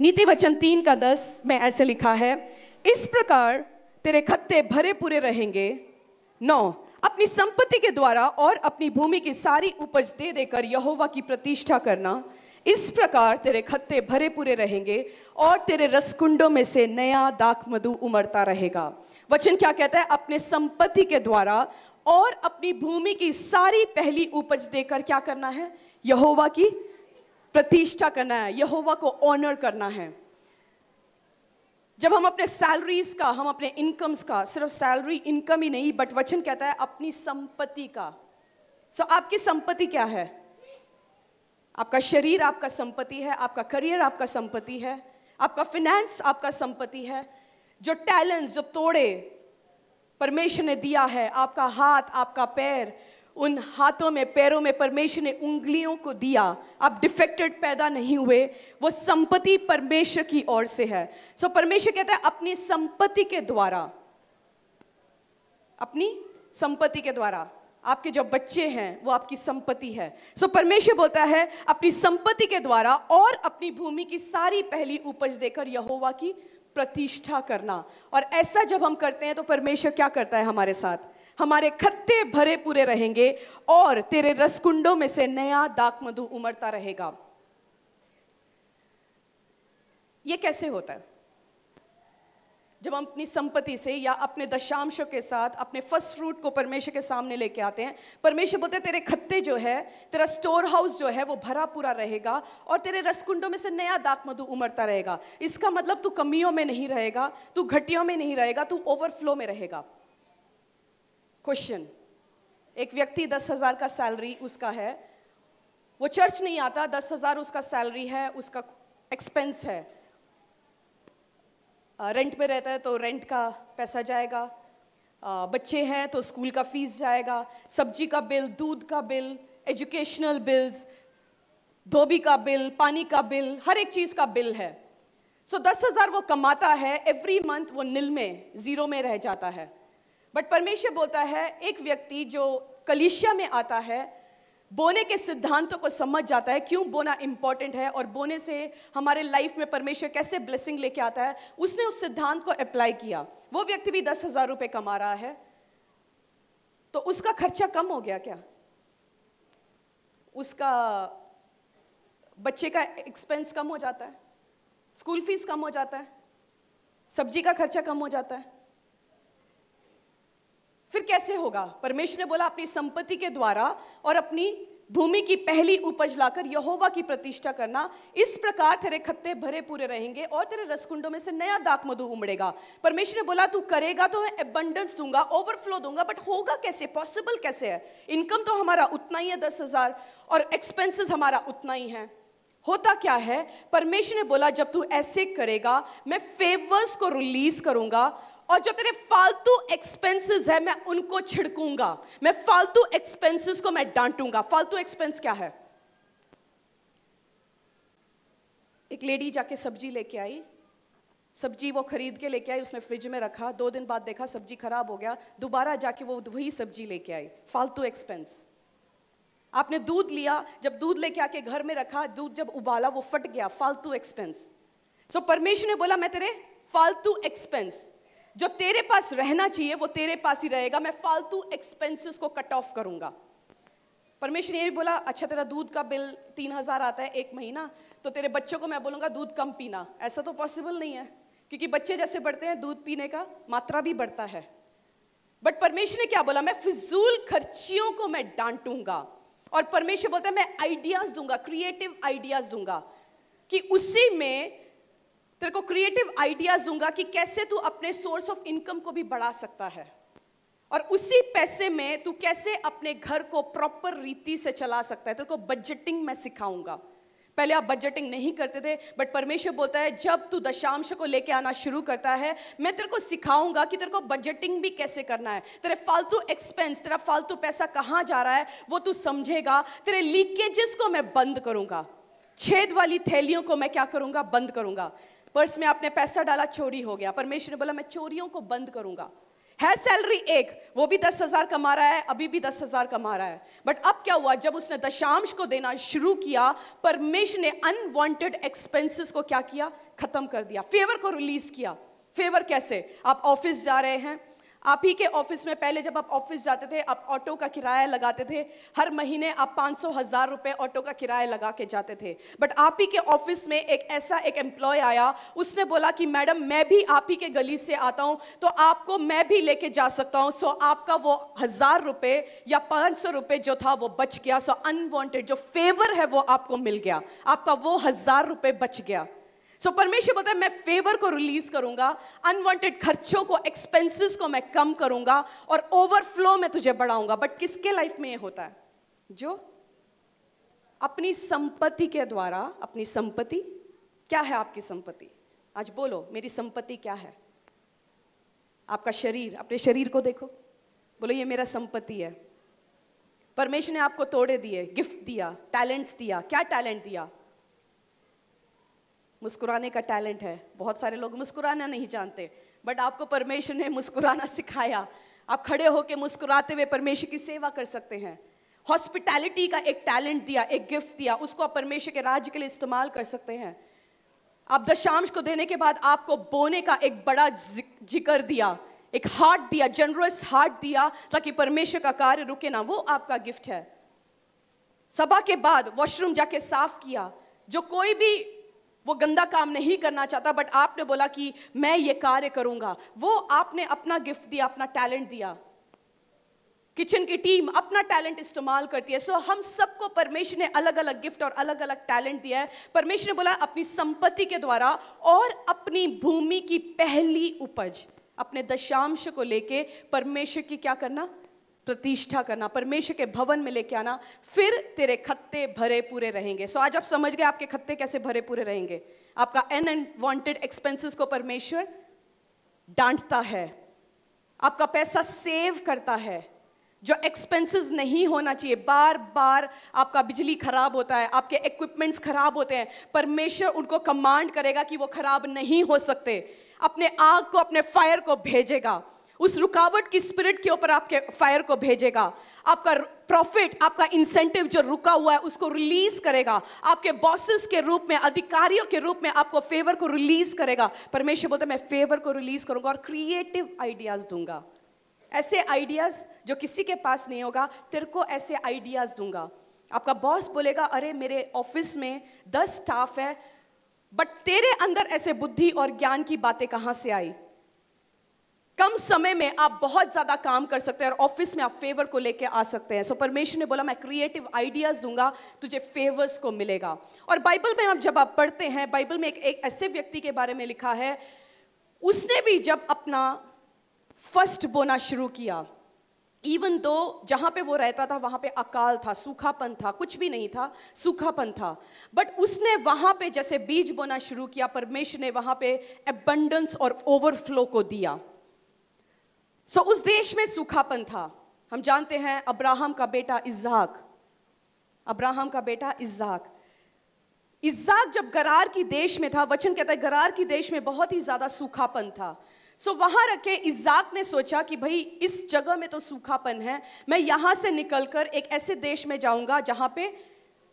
नीति वचन तीन का दस में ऐसे लिखा है इस प्रकार तेरे खत्ते भरे पूरे रहेंगे नौ अपनी संपत्ति के द्वारा और अपनी भूमि की सारी उपज दे देकर यहोवा की प्रतिष्ठा करना इस प्रकार तेरे खत्ते भरे पूरे रहेंगे और तेरे रसकुंडों में से नया दाक मधु उमड़ता रहेगा वचन क्या कहता है अपने संपत्ति के द्वारा और अपनी भूमि की सारी पहली उपज देकर क्या करना है यहोवा की प्रतिष्ठा करना है यहोवा को ऑनर करना है जब हम अपने सैलरीज का हम अपने इनकम्स का सिर्फ सैलरी इनकम ही नहीं बट वचन कहता है अपनी संपत्ति का सो so, आपकी संपत्ति क्या है आपका शरीर आपका संपत्ति है आपका करियर आपका संपत्ति है आपका फिनेंस आपका संपत्ति है जो टैलेंट्स जो तोड़े परमेश्वर ने दिया है आपका हाथ आपका पैर उन हाथों में पैरों में परमेश्वर ने उंगलियों को दिया आप डिफेक्टेड पैदा नहीं हुए वो संपत्ति परमेश्वर की ओर से है सो so, परमेश्वर कहता है अपनी संपत्ति के द्वारा अपनी संपत्ति के द्वारा आपके जो बच्चे हैं वो आपकी संपत्ति है सो so, परमेश्वर बोलता है अपनी संपत्ति के द्वारा और अपनी भूमि की सारी पहली उपज देकर यहोवा की प्रतिष्ठा करना और ऐसा जब हम करते हैं तो परमेश्वर क्या करता है हमारे साथ हमारे खत्ते भरे पूरे रहेंगे और तेरे रसकुंडों में से नया दाक मधु उमड़ता रहेगा ये कैसे होता है जब हम अपनी संपत्ति से या अपने दशांशों के साथ अपने फर्स्ट फ्रूट को परमेश्वर के सामने लेके आते हैं परमेश्वर बोलते तेरे खत्ते जो है तेरा स्टोर हाउस जो है वो भरा पूरा रहेगा और तेरे रसकुंडों में से नया दाक मधु उमड़ता रहेगा इसका मतलब तू कमियों में नहीं रहेगा तू घटियों में नहीं रहेगा तू ओवरफ्लो में रहेगा क्वेश्चन एक व्यक्ति दस हज़ार का सैलरी उसका है वो चर्च नहीं आता दस हज़ार उसका सैलरी है उसका एक्सपेंस है रेंट पे रहता है तो रेंट का पैसा जाएगा बच्चे हैं तो स्कूल का फीस जाएगा सब्जी का बिल दूध का बिल एजुकेशनल बिल्स धोबी का बिल पानी का बिल हर एक चीज़ का बिल है सो so, दस हज़ार वो कमाता है एवरी मंथ वो नील में ज़ीरो में रह जाता है बट परमेश्वर बोलता है एक व्यक्ति जो कलिशिया में आता है बोने के सिद्धांतों को समझ जाता है क्यों बोना इंपॉर्टेंट है और बोने से हमारे लाइफ में परमेश्वर कैसे ब्लेसिंग लेके आता है उसने उस सिद्धांत को अप्लाई किया वो व्यक्ति भी दस हजार रुपये कमा रहा है तो उसका खर्चा कम हो गया क्या उसका बच्चे का एक्सपेंस कम हो जाता है स्कूल फीस कम हो जाता है सब्जी का खर्चा कम हो जाता है फिर कैसे होगा परमेश्वर ने बोला अपनी संपत्ति के द्वारा और अपनी भूमि की पहली उपज लाकर यहोवा की प्रतिष्ठा करना इस प्रकार तेरे खत्ते भरे पूरे रहेंगे और तेरे रसकुंडों में से नया दाक मधु उमड़ेगा परमेश्वर ने बोला तू करेगा तो मैं एबंडेंस दूंगा ओवरफ्लो दूंगा बट होगा कैसे पॉसिबल कैसे है इनकम तो हमारा उतना ही है दस हजार और एक्सपेंसेस हमारा उतना ही है होता क्या है परमेश्वर ने बोला जब तू ऐसे करेगा मैं फेवर्स को रिलीज करूंगा और जो तेरे फालतू एक्सपेंसेस है मैं उनको छिड़कूंगा मैं फालतू एक्सपेंसेस को मैं डांटूंगा फालतू एक्सपेंस क्या है एक लेडी जाके सब्जी लेके आई सब्जी वो खरीद के लेके आई उसने फ्रिज में रखा दो दिन बाद देखा सब्जी खराब हो गया दोबारा जाके वो वही सब्जी लेके आई फालतू एक्सपेंस आपने दूध लिया जब दूध लेके आके घर में रखा दूध जब उबाला वो फट गया फालतू एक्सपेंस सो परमेश्वर ने बोला मैं तेरे फालतू एक्सपेंस जो तेरे पास रहना चाहिए वो तेरे पास ही रहेगा मैं फालतू एक्सपेंसेस को कट ऑफ करूंगा परमेश्वर ने बोला अच्छा तेरा दूध का बिल तीन हज़ार आता है एक महीना तो तेरे बच्चों को मैं बोलूंगा दूध कम पीना ऐसा तो पॉसिबल नहीं है क्योंकि बच्चे जैसे बढ़ते हैं दूध पीने का मात्रा भी बढ़ता है बट परमेश्वर ने क्या बोला मैं फिजूल खर्चियों को मैं डांटूंगा और परमेश्वर बोलता है मैं आइडियाज़ दूंगा क्रिएटिव आइडियाज़ दूंगा कि उसी में तेरे को क्रिएटिव आइडियाज दूंगा कि कैसे तू अपने सोर्स ऑफ इनकम को भी बढ़ा सकता है और उसी पैसे में तू कैसे अपने घर को प्रॉपर रीति से चला सकता है तेरे को बजटिंग मैं सिखाऊंगा पहले आप बजटिंग नहीं करते थे बट परमेश्वर बोलता है जब तू दशांश को लेके आना शुरू करता है मैं तेरे को सिखाऊंगा कि तेरे को बजटिंग भी कैसे करना है तेरे फालतू एक्सपेंस तेरा फालतू पैसा कहाँ जा रहा है वो तू समझेगा तेरे लीकेजेस को मैं बंद करूंगा छेद वाली थैलियों को मैं क्या करूंगा बंद करूंगा पर्स में आपने पैसा डाला चोरी हो गया परमेश्वर ने बोला मैं चोरियों को बंद करूंगा है सैलरी एक वो भी दस हजार कमा रहा है अभी भी दस हजार कमा रहा है बट अब क्या हुआ जब उसने दशांश को देना शुरू किया परमेश्वर ने अनवांटेड एक्सपेंसेस को क्या किया खत्म कर दिया फेवर को रिलीज किया फेवर कैसे आप ऑफिस जा रहे हैं आप ही के ऑफिस में पहले जब आप ऑफिस जाते थे आप ऑटो का किराया लगाते थे हर महीने आप पाँच सौ हज़ार रुपये ऑटो का किराया लगा के जाते थे बट आप ही के ऑफिस में एक ऐसा एक एम्प्लॉय आया उसने बोला कि मैडम मैं भी आप ही के गली से आता हूँ तो आपको मैं भी लेके जा सकता हूँ सो आपका वो हज़ार रुपये या पाँच सौ रुपये जो था वो बच गया सो अनवॉन्टेड जो फेवर है वो आपको मिल गया आपका वो हज़ार रुपये बच गया सो so, परमेश्वर बोलता है मैं फेवर को रिलीज करूंगा अनवांटेड खर्चों को एक्सपेंसेस को मैं कम करूंगा और ओवरफ्लो में तुझे बढ़ाऊंगा बट किसके लाइफ में ये होता है जो अपनी संपत्ति के द्वारा अपनी संपत्ति क्या है आपकी संपत्ति आज बोलो मेरी संपत्ति क्या है आपका शरीर अपने शरीर को देखो बोलो ये मेरा संपत्ति है परमेश्वर ने आपको तोड़े दिए गिफ्ट दिया टैलेंट्स दिया क्या टैलेंट दिया मुस्कुराने का टैलेंट है बहुत सारे लोग मुस्कुराना नहीं जानते बट आपको परमेश्वर ने मुस्कुराना सिखाया आप खड़े होकर मुस्कुराते हुए परमेश्वर की सेवा कर सकते हैं हॉस्पिटैलिटी का एक टैलेंट दिया एक गिफ्ट दिया उसको आप परमेश्वर के राज्य के लिए इस्तेमाल कर सकते हैं आप दशांश को देने के बाद आपको बोने का एक बड़ा जिक्र दिया एक हार्ट दिया जनरस हार्ट दिया ताकि परमेश्वर का कार्य रुके ना वो आपका गिफ्ट है सभा के बाद वॉशरूम जाके साफ किया जो कोई भी वो गंदा काम नहीं करना चाहता बट आपने बोला कि मैं ये कार्य करूंगा वो आपने अपना गिफ्ट दिया अपना टैलेंट दिया किचन की टीम अपना टैलेंट इस्तेमाल करती है सो so, हम सबको परमेश्वर ने अलग अलग गिफ्ट और अलग अलग टैलेंट दिया है परमेश्वर ने बोला अपनी संपत्ति के द्वारा और अपनी भूमि की पहली उपज अपने दशांश को लेके परमेश्वर की क्या करना प्रतिष्ठा करना परमेश्वर के भवन में लेके आना फिर तेरे खत्ते भरे पूरे रहेंगे सो so, आज आप समझ गए आपके खत्ते कैसे भरे पूरे रहेंगे आपका एन एंड वांटेड एक्सपेंसेस को परमेश्वर डांटता है आपका पैसा सेव करता है जो एक्सपेंसेस नहीं होना चाहिए बार बार आपका बिजली खराब होता है आपके इक्विपमेंट्स खराब होते हैं परमेश्वर उनको कमांड करेगा कि वो खराब नहीं हो सकते अपने आग को अपने फायर को भेजेगा उस रुकावट की स्पिरिट के ऊपर आपके फायर को भेजेगा आपका प्रॉफिट आपका इंसेंटिव जो रुका हुआ है उसको रिलीज करेगा आपके बॉसेस के रूप में अधिकारियों के रूप में आपको फेवर को रिलीज करेगा परमेश्वर बोलते मैं फेवर को रिलीज करूंगा और क्रिएटिव आइडियाज दूंगा ऐसे आइडियाज जो किसी के पास नहीं होगा तेरे को ऐसे आइडियाज दूंगा आपका बॉस बोलेगा अरे मेरे ऑफिस में दस स्टाफ है बट तेरे अंदर ऐसे बुद्धि और ज्ञान की बातें कहाँ से आई कम समय में आप बहुत ज़्यादा काम कर सकते हैं और ऑफिस में आप फेवर को लेके आ सकते हैं सो so, परमेश्वर ने बोला मैं क्रिएटिव आइडियाज़ दूंगा तुझे फेवर्स को मिलेगा और बाइबल में आप जब आप पढ़ते हैं बाइबल में एक, एक ऐसे व्यक्ति के बारे में लिखा है उसने भी जब अपना फर्स्ट बोना शुरू किया इवन दो जहाँ पे वो रहता था वहाँ पे अकाल था सूखापन था कुछ भी नहीं था सूखापन था बट उसने वहाँ पे जैसे बीज बोना शुरू किया परमेश्वर ने वहाँ पे एबंडेंस और ओवरफ्लो को दिया सो so, उस देश में सूखापन था हम जानते हैं अब्राहम का बेटा इज्जाक अब्राहम का बेटा इज़ाक इज़ाक जब गरार की देश में था वचन कहता है गरार की देश में बहुत ही ज्यादा सूखापन था सो so, वहां रखे इज्जाक ने सोचा कि भाई इस जगह में तो सूखापन है मैं यहां से निकलकर एक ऐसे देश में जाऊंगा जहां पे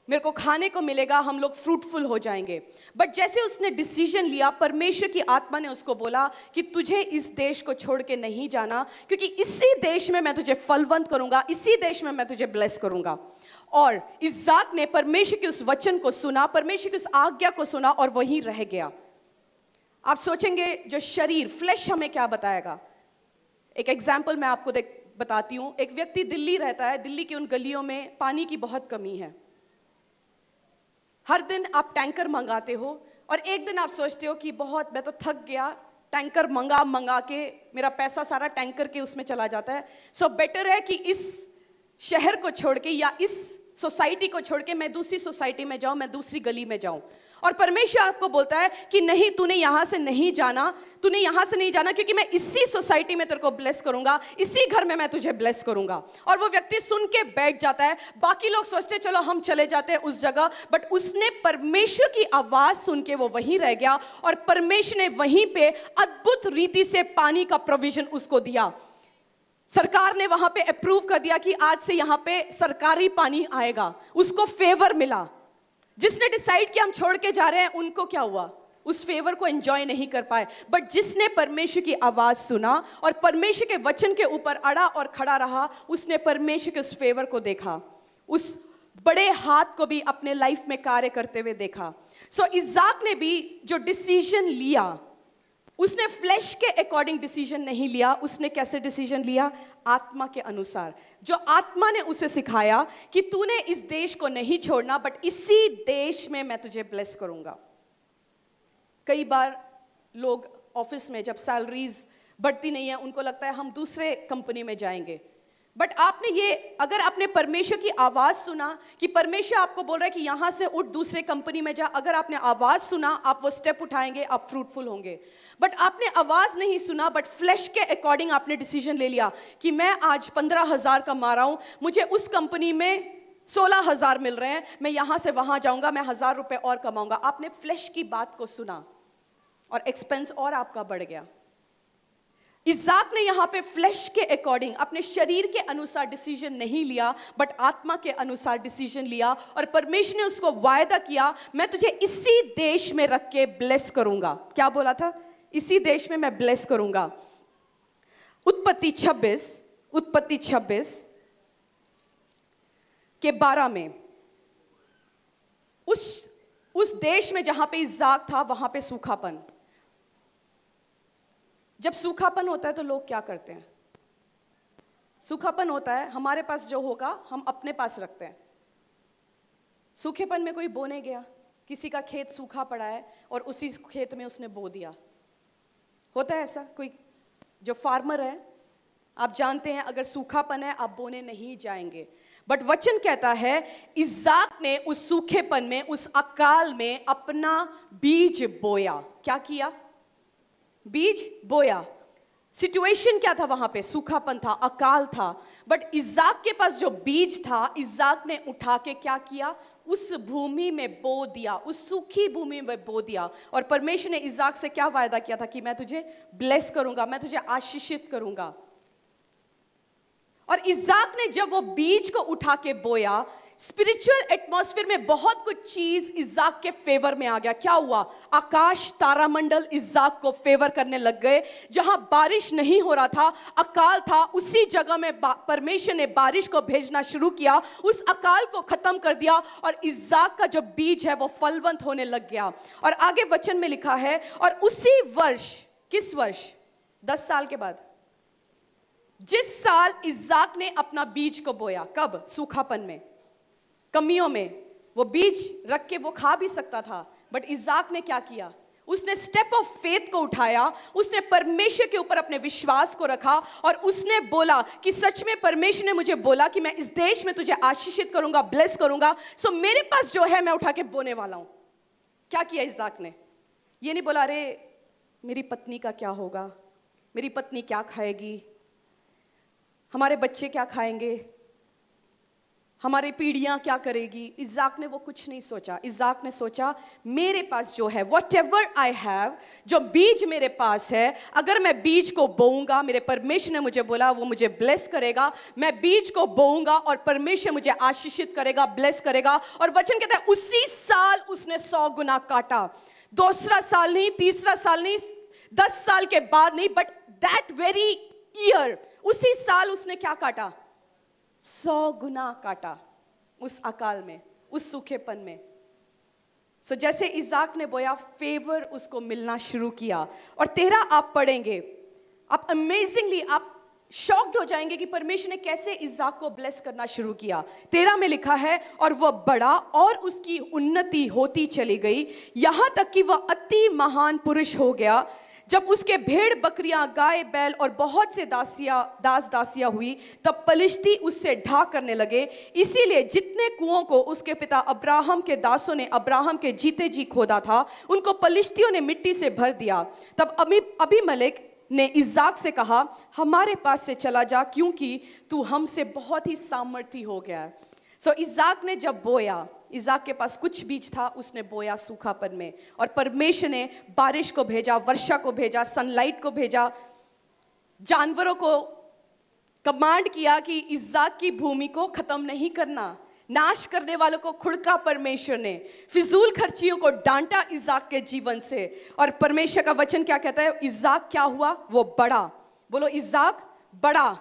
मेरे को खाने को मिलेगा हम लोग फ्रूटफुल हो जाएंगे बट जैसे उसने डिसीजन लिया परमेश्वर की आत्मा ने उसको बोला कि तुझे इस देश को छोड़ के नहीं जाना क्योंकि इसी देश में मैं तुझे फलवंत करूंगा इसी देश में मैं तुझे ब्लेस करूंगा और इज्जाक ने परमेश्वर के उस वचन को सुना परमेश्वर की उस आज्ञा को सुना और वहीं रह गया आप सोचेंगे जो शरीर फ्लैश हमें क्या बताएगा एक एग्जाम्पल मैं आपको देख बताती हूँ एक व्यक्ति दिल्ली रहता है दिल्ली की उन गलियों में पानी की बहुत कमी है हर दिन आप टैंकर मंगाते हो और एक दिन आप सोचते हो कि बहुत मैं तो थक गया टैंकर मंगा मंगा के मेरा पैसा सारा टैंकर के उसमें चला जाता है सो so, बेटर है कि इस शहर को छोड़ के या इस सोसाइटी को छोड़ के मैं दूसरी सोसाइटी में जाऊं मैं दूसरी गली में जाऊं और परमेश्वर आपको बोलता है कि नहीं तूने यहां से नहीं जाना तूने यहां से नहीं जाना क्योंकि मैं इसी सोसाइटी में तेरे को ब्लेस करूंगा इसी घर में मैं तुझे ब्लेस करूंगा और वो व्यक्ति सुन के बैठ जाता है बाकी लोग सोचते चलो हम चले जाते हैं उस जगह बट उसने परमेश्वर की आवाज़ सुन के वो वहीं रह गया और परमेश्वर ने वहीं पे अद्भुत रीति से पानी का प्रोविजन उसको दिया सरकार ने वहां पे अप्रूव कर दिया कि आज से यहां पे सरकारी पानी आएगा उसको फेवर मिला जिसने डिसाइड किया हम छोड़ के जा रहे हैं उनको क्या हुआ उस फेवर को एंजॉय नहीं कर पाए बट जिसने परमेश्वर की आवाज़ सुना और परमेश्वर के वचन के ऊपर अड़ा और खड़ा रहा उसने परमेश्वर के उस फेवर को देखा उस बड़े हाथ को भी अपने लाइफ में कार्य करते हुए देखा सो so, इजाक ने भी जो डिसीजन लिया उसने फ्लैश के अकॉर्डिंग डिसीजन नहीं लिया उसने कैसे डिसीजन लिया आत्मा के अनुसार जो आत्मा ने उसे सिखाया कि तूने इस देश को नहीं छोड़ना बट इसी देश में मैं तुझे ब्लेस करूंगा कई बार लोग ऑफिस में जब सैलरीज बढ़ती नहीं है उनको लगता है हम दूसरे कंपनी में जाएंगे बट आपने ये अगर आपने परमेश्वर की आवाज़ सुना कि परमेश्वर आपको बोल रहा है कि यहाँ से उठ दूसरे कंपनी में जा अगर आपने आवाज़ सुना आप वो स्टेप उठाएंगे आप फ्रूटफुल होंगे बट आपने आवाज़ नहीं सुना बट फ्लैश के अकॉर्डिंग आपने डिसीजन ले लिया कि मैं आज पंद्रह हज़ार का मारा हूं मुझे उस कंपनी में सोलह हज़ार मिल रहे हैं मैं यहां से वहां जाऊंगा मैं हज़ार रुपए और कमाऊंगा आपने फ्लैश की बात को सुना और एक्सपेंस और आपका बढ़ गया इजाक ने यहां पे फ्लैश के अकॉर्डिंग अपने शरीर के अनुसार डिसीजन नहीं लिया बट आत्मा के अनुसार डिसीजन लिया और परमेश्वर ने उसको वायदा किया मैं तुझे इसी देश में रख के ब्लेस करूंगा क्या बोला था इसी देश में मैं ब्लेस करूंगा उत्पत्ति 26 उत्पत्ति 26 के 12 में उस उस देश में जहां पे इजाक था वहां पे सूखापन जब सूखापन होता है तो लोग क्या करते हैं सूखापन होता है हमारे पास जो होगा हम अपने पास रखते हैं सूखेपन में कोई बोने गया किसी का खेत सूखा पड़ा है और उसी खेत में उसने बो दिया होता है ऐसा कोई जो फार्मर है आप जानते हैं अगर सूखापन है आप बोने नहीं जाएंगे बट वचन कहता है इजाक ने उस सूखेपन में उस अकाल में अपना बीज बोया क्या किया बीज बोया सिचुएशन क्या था वहां पे सूखापन था अकाल था बट इजाक के पास जो बीज था इजाक ने उठा के क्या किया उस भूमि में बो दिया उस सूखी भूमि में बो दिया और परमेश्वर ने इजाक से क्या वायदा किया था कि मैं तुझे ब्लेस करूंगा मैं तुझे आशीषित करूंगा और इजाक ने जब वो बीज को उठा के बोया स्पिरिचुअल एटमॉस्फेयर में बहुत कुछ चीज इजाक के फेवर में आ गया क्या हुआ आकाश तारामंडल इजाक को फेवर करने लग गए जहां बारिश नहीं हो रहा था अकाल था उसी जगह में परमेश्वर ने बारिश को भेजना शुरू किया उस अकाल को खत्म कर दिया और इजाक का जो बीज है वो फलवंत होने लग गया और आगे वचन में लिखा है और उसी वर्ष किस वर्ष दस साल के बाद जिस साल इजाक ने अपना बीज को बोया कब सूखापन में कमियों में वो बीज रख के वो खा भी सकता था बट इजाक ने क्या किया उसने स्टेप ऑफ फेथ को उठाया उसने परमेश्वर के ऊपर अपने विश्वास को रखा और उसने बोला कि सच में परमेश्वर ने मुझे बोला कि मैं इस देश में तुझे आशीषित करूंगा ब्लेस करूंगा सो मेरे पास जो है मैं उठा के बोने वाला हूं क्या किया इजाक ने ये नहीं बोला अरे मेरी पत्नी का क्या होगा मेरी पत्नी क्या खाएगी हमारे बच्चे क्या खाएंगे हमारे पीढ़ियाँ क्या करेगी इज़ाक ने वो कुछ नहीं सोचा इज़ाक ने सोचा मेरे पास जो है वट एवर आई हैव जो बीज मेरे पास है अगर मैं बीज को बोऊंगा मेरे परमेश्वर ने मुझे बोला वो मुझे ब्लेस करेगा मैं बीज को बोऊंगा और परमेश्वर मुझे आशीषित करेगा ब्लेस करेगा और वचन कहता है उसी साल उसने सौ गुना काटा दूसरा साल नहीं तीसरा साल नहीं दस साल के बाद नहीं बट दैट वेरी ईयर उसी साल उसने क्या काटा सौ गुना काटा उस अकाल में उस सूखेपन में सो so, जैसे इजाक ने बोया फेवर उसको मिलना शुरू किया और तेरा आप पढ़ेंगे आप अमेजिंगली आप शॉक्ड हो जाएंगे कि परमेश्वर ने कैसे इजाक को ब्लेस करना शुरू किया तेरा में लिखा है और वह बड़ा और उसकी उन्नति होती चली गई यहां तक कि वह अति महान पुरुष हो गया जब उसके भेड़ बकरियां गाय बैल और बहुत से दासिया दास दासियां हुई तब पलिश्ती उससे ढा करने लगे इसीलिए जितने कुओं को उसके पिता अब्राहम के दासों ने अब्राहम के जीते जी खोदा था उनको पलिश्तियों ने मिट्टी से भर दिया तब अभी अभी मलिक ने इजाक से कहा हमारे पास से चला जा क्योंकि तू हमसे बहुत ही सामर्थ्य हो गया है सो so, इजाक ने जब बोया इजाक के पास कुछ बीज था उसने बोया सूखापन में और परमेश्वर ने बारिश को भेजा वर्षा को भेजा सनलाइट को भेजा जानवरों को कमांड किया कि इजाक की भूमि को खत्म नहीं करना नाश करने वालों को खुड़का परमेश्वर ने फिजूल खर्चियों को डांटा इजाक के जीवन से और परमेश्वर का वचन क्या कहता है इजाक क्या हुआ वो बड़ा बोलो इजाक बड़ा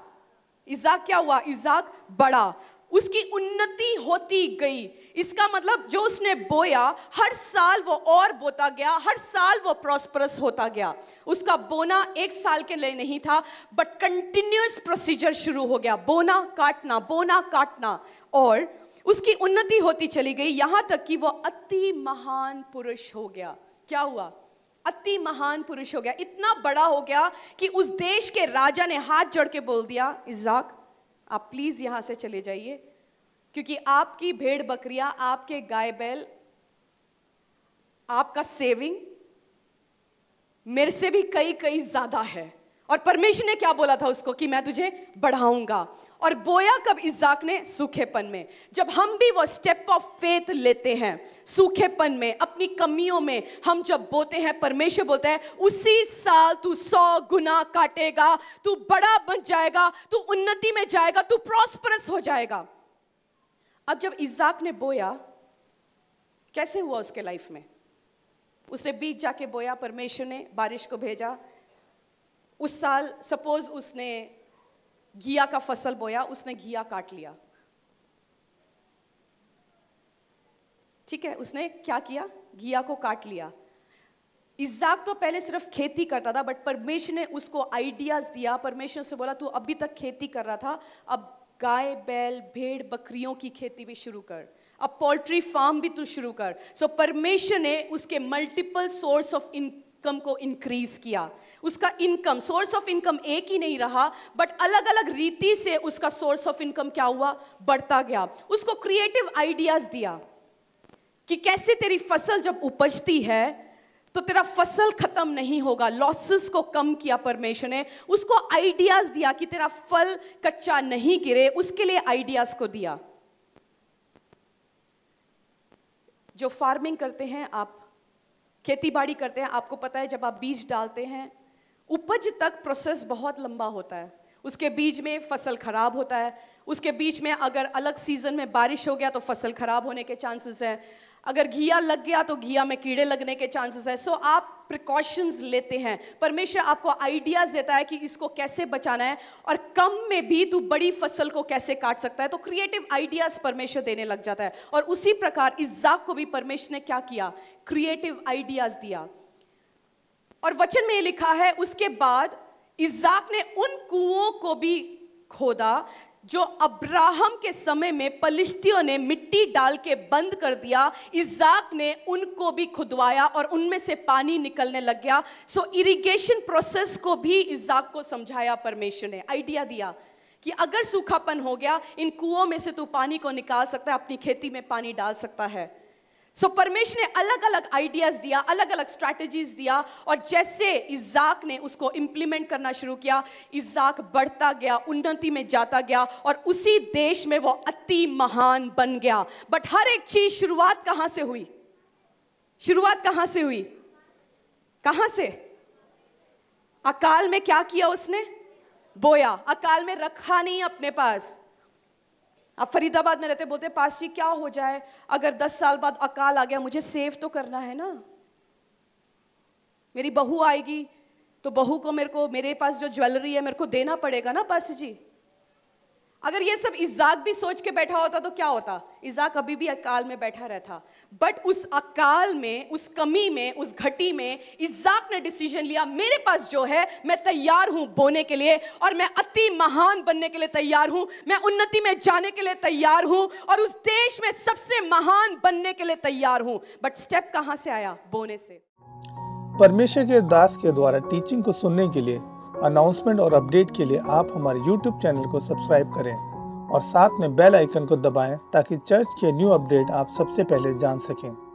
इजाक क्या हुआ इजाक बड़ा उसकी उन्नति होती गई इसका मतलब जो उसने बोया हर साल वो और बोता गया हर साल वो प्रॉस्परस होता गया उसका बोना एक साल के लिए नहीं था बट कंटिन्यूस प्रोसीजर शुरू हो गया बोना काटना बोना काटना और उसकी उन्नति होती चली गई यहां तक कि वो अति महान पुरुष हो गया क्या हुआ अति महान पुरुष हो गया इतना बड़ा हो गया कि उस देश के राजा ने हाथ जोड़ के बोल दिया इजाक आप प्लीज़ यहां से चले जाइए क्योंकि आपकी भेड़ बकरियां आपके गाय बैल आपका सेविंग मेरे से भी कई कई ज़्यादा है और परमेश्वर ने क्या बोला था उसको कि मैं तुझे बढ़ाऊंगा और बोया कब इजाक ने सूखेपन में जब हम भी वो स्टेप ऑफ फेथ लेते हैं सूखेपन में अपनी कमियों में हम जब बोते हैं परमेश्वर बोलते हैं उसी साल तू सौ गुना काटेगा तू बड़ा बन जाएगा तू उन्नति में जाएगा तू प्रॉस्परस हो जाएगा अब जब इजाक ने बोया कैसे हुआ उसके लाइफ में उसने बीच जाके बोया परमेश्वर ने बारिश को भेजा उस साल सपोज उसने घिया का फसल बोया उसने घिया काट लिया ठीक है उसने क्या किया घिया को काट लिया इजाक तो पहले सिर्फ खेती करता था बट परमेश्वर ने उसको आइडियाज दिया परमेश्वर से बोला तू अभी तक खेती कर रहा था अब गाय बैल भेड़ बकरियों की खेती भी शुरू कर अब पोल्ट्री फार्म भी तू शुरू कर सो so, परमेश्वर ने उसके मल्टीपल सोर्स ऑफ इनकम को इंक्रीज किया उसका इनकम सोर्स ऑफ इनकम एक ही नहीं रहा बट अलग अलग रीति से उसका सोर्स ऑफ इनकम क्या हुआ बढ़ता गया उसको क्रिएटिव आइडियाज दिया कि कैसे तेरी फसल जब उपजती है तो तेरा फसल खत्म नहीं होगा लॉसेस को कम किया परमेश्वर ने उसको आइडियाज दिया कि तेरा फल कच्चा नहीं गिरे उसके लिए आइडियाज को दिया जो फार्मिंग करते हैं आप खेती बाड़ी करते हैं आपको पता है जब आप बीज डालते हैं उपज तक प्रोसेस बहुत लंबा होता है उसके बीच में फसल खराब होता है उसके बीच में अगर अलग सीजन में बारिश हो गया तो फसल खराब होने के चांसेस हैं अगर घिया लग गया तो घिया में कीड़े लगने के चांसेस हैं सो so, आप प्रिकॉशंस लेते हैं परमेश्वर आपको आइडियाज देता है कि इसको कैसे बचाना है और कम में भी तू बड़ी फसल को कैसे काट सकता है तो क्रिएटिव आइडियाज परमेश्वर देने लग जाता है और उसी प्रकार इज्जाक को भी परमेश्वर ने क्या किया क्रिएटिव आइडियाज दिया और वचन में ये लिखा है उसके बाद इजाक ने उन कुओं को भी खोदा जो अब्राहम के समय में पलिश्तियों ने मिट्टी डाल के बंद कर दिया इजाक ने उनको भी खुदवाया और उनमें से पानी निकलने लग गया सो इरिगेशन प्रोसेस को भी इजाक को समझाया परमेश्वर ने आइडिया दिया कि अगर सूखापन हो गया इन कुओं में से तू पानी को निकाल सकता है अपनी खेती में पानी डाल सकता है सो so, परमेश्वर ने अलग अलग आइडियाज दिया अलग अलग स्ट्रैटेजीज दिया और जैसे इजाक ने उसको इम्प्लीमेंट करना शुरू किया इजाक बढ़ता गया उन्नति में जाता गया और उसी देश में वो अति महान बन गया बट हर एक चीज शुरुआत कहां से हुई शुरुआत कहां से हुई कहां से अकाल में क्या किया उसने बोया अकाल में रखा नहीं अपने पास आप फरीदाबाद में रहते बोलते पास जी क्या हो जाए अगर दस साल बाद अकाल आ गया मुझे सेव तो करना है ना मेरी बहू आएगी तो बहू को मेरे को मेरे पास जो ज्वेलरी है मेरे को देना पड़ेगा ना पास जी अगर ये सब इजाक भी सोच के बैठा होता तो क्या होता इजाक अभी भी अकाल में बैठा रहता बट उस अकाल में उस कमी में उस घटी में इजाक ने डिसीजन लिया मेरे पास जो है मैं तैयार हूं बोने के लिए और मैं अति महान बनने के लिए तैयार हूं मैं उन्नति में जाने के लिए तैयार हूं और उस देश में सबसे महान बनने के लिए तैयार हूं बट स्टेप कहां से आया बोने से परमेश्वर के दास के द्वारा टीचिंग को सुनने के लिए अनाउंसमेंट और अपडेट के लिए आप हमारे यूट्यूब चैनल को सब्सक्राइब करें और साथ में बेल आइकन को दबाएं ताकि चर्च के न्यू अपडेट आप सबसे पहले जान सकें